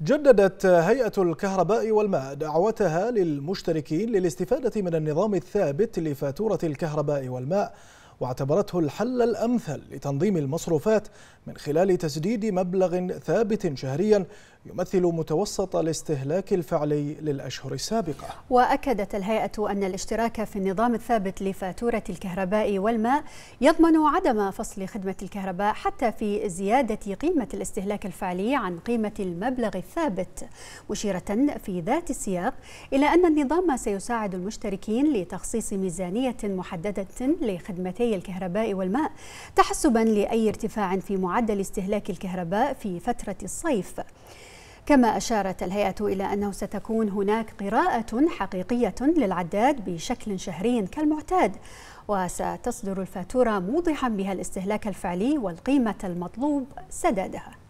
جددت هيئة الكهرباء والماء دعوتها للمشتركين للاستفادة من النظام الثابت لفاتورة الكهرباء والماء واعتبرته الحل الأمثل لتنظيم المصروفات من خلال تسديد مبلغ ثابت شهريا يمثل متوسط الاستهلاك الفعلي للأشهر السابقة وأكدت الهيئة أن الاشتراك في النظام الثابت لفاتورة الكهرباء والماء يضمن عدم فصل خدمة الكهرباء حتى في زيادة قيمة الاستهلاك الفعلي عن قيمة المبلغ الثابت مشيرة في ذات السياق إلى أن النظام سيساعد المشتركين لتخصيص ميزانية محددة لخدمتي الكهرباء والماء تحسبا لأي ارتفاع في معدل استهلاك الكهرباء في فترة الصيف كما أشارت الهيئة إلى أنه ستكون هناك قراءة حقيقية للعداد بشكل شهري كالمعتاد وستصدر الفاتورة موضحا بها الاستهلاك الفعلي والقيمة المطلوب سدادها